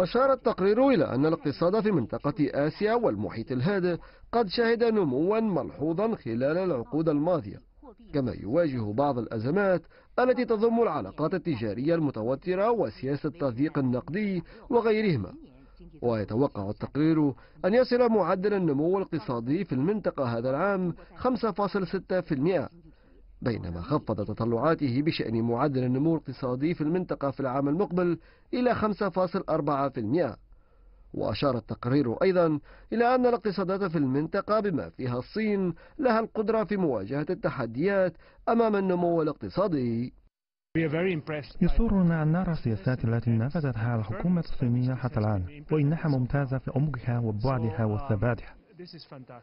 أشار التقرير إلى أن الاقتصاد في منطقة آسيا والمحيط الهادئ قد شهد نموا ملحوظا خلال العقود الماضية كما يواجه بعض الأزمات التي تضم العلاقات التجارية المتوترة وسياسة التضييق النقدي وغيرهما ويتوقع التقرير أن يصل معدل النمو الاقتصادي في المنطقة هذا العام 5.6% بينما خفض تطلعاته بشأن معدل النمو الاقتصادي في المنطقة في العام المقبل إلى 5.4% وأشار التقرير أيضا إلى أن الاقتصادات في المنطقة بما فيها الصين لها القدرة في مواجهة التحديات أمام النمو الاقتصادي يسرنا أن نرى السياسات التي نفذتها الحكومة الصينية حتى الآن وإنها ممتازة في عمقها وبعدها وثباتها